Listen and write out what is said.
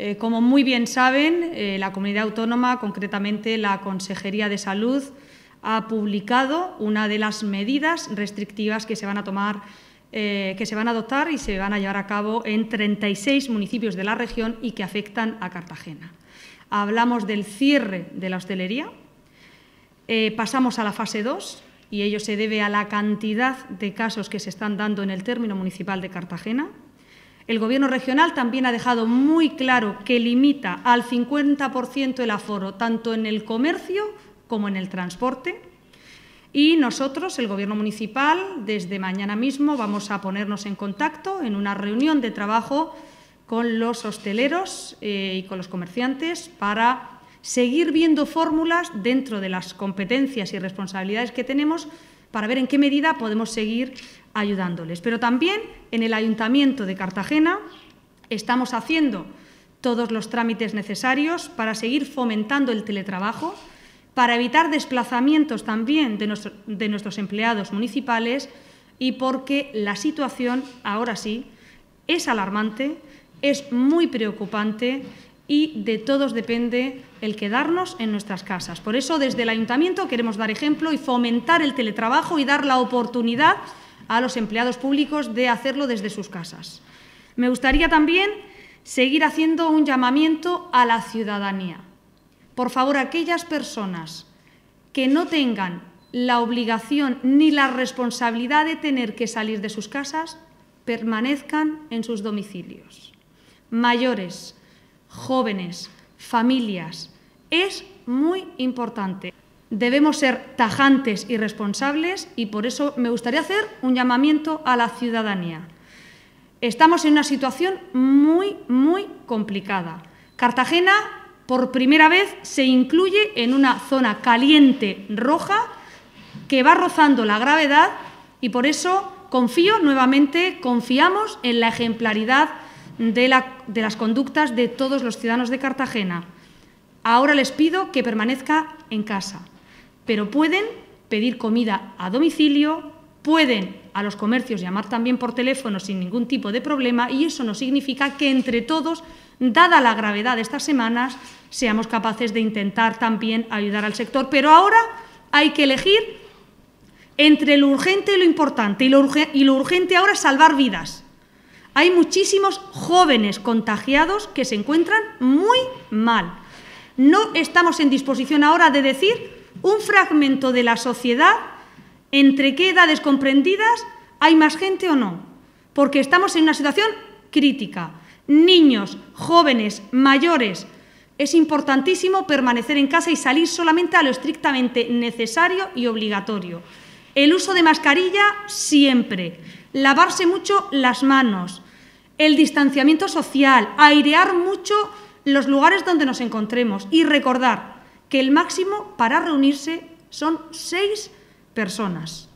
Eh, como muy bien saben, eh, la comunidad autónoma, concretamente la Consejería de Salud, ha publicado una de las medidas restrictivas que se van a tomar, eh, que se van a adoptar y se van a llevar a cabo en 36 municipios de la región y que afectan a Cartagena. Hablamos del cierre de la hostelería, pasamos a la fase 2 y ello se debe a la cantidad de casos que se están dando en el término municipal de Cartagena. El Gobierno regional también ha dejado muy claro que limita al 50% el aforo, tanto en el comercio como en el transporte. Y nosotros, el Gobierno municipal, desde mañana mismo vamos a ponernos en contacto en una reunión de trabajo con los hosteleros eh, y con los comerciantes para seguir viendo fórmulas dentro de las competencias y responsabilidades que tenemos para ver en qué medida podemos seguir ayudándoles. Pero también en el Ayuntamiento de Cartagena estamos haciendo todos los trámites necesarios para seguir fomentando el teletrabajo, para evitar desplazamientos también de, nuestros empleados municipales y porque la situación, ahora sí, es alarmante, es muy preocupante y de todos depende el quedarnos en nuestras casas. Por eso, desde el ayuntamiento queremos dar ejemplo y fomentar el teletrabajo y dar la oportunidad a los empleados públicos de hacerlo desde sus casas. Me gustaría también seguir haciendo un llamamiento a la ciudadanía. Por favor, aquellas personas que no tengan la obligación ni la responsabilidad de tener que salir de sus casas, permanezcan en sus domicilios. Mayores, jóvenes, familias. Es muy importante. Debemos ser tajantes y responsables y por eso me gustaría hacer un llamamiento a la ciudadanía. Estamos en una situación muy, muy complicada. Cartagena, por primera vez, se incluye en una zona caliente roja que va rozando la gravedad y por eso confío nuevamente, confiamos en la ejemplaridad de, las conductas de todos los ciudadanos de Cartagena. Ahora les pido que permanezca en casa, pero pueden pedir comida a domicilio, pueden a los comercios llamar también por teléfono sin ningún tipo de problema y eso no significa que entre todos, dada la gravedad de estas semanas, seamos capaces de intentar también ayudar al sector. Pero ahora hay que elegir entre lo urgente y lo importante. Y lo, urgente ahora es salvar vidas. Hay muchísimos jóvenes contagiados que se encuentran muy mal. No estamos en disposición ahora de decir un fragmento de la sociedad entre qué edades comprendidas hay más gente o no, porque estamos en una situación crítica. Niños, jóvenes, mayores, es importantísimo permanecer en casa y salir solamente a lo estrictamente necesario y obligatorio. El uso de mascarilla siempre. Lavarse mucho las manos el distanciamiento social, airear mucho los lugares donde nos encontremos y recordar que el máximo para reunirse son seis personas.